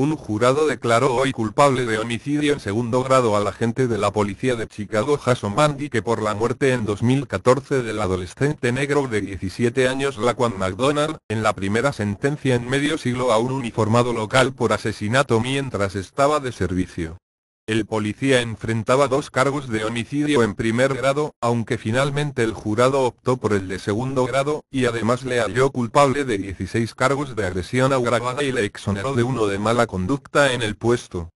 Un jurado declaró hoy culpable de homicidio en segundo grado al agente de la policía de Chicago Jason Bundy que por la muerte en 2014 del adolescente negro de 17 años Laquan McDonald, en la primera sentencia en medio siglo a un uniformado local por asesinato mientras estaba de servicio. El policía enfrentaba dos cargos de homicidio en primer grado, aunque finalmente el jurado optó por el de segundo grado, y además le halló culpable de 16 cargos de agresión agravada y le exoneró de uno de mala conducta en el puesto.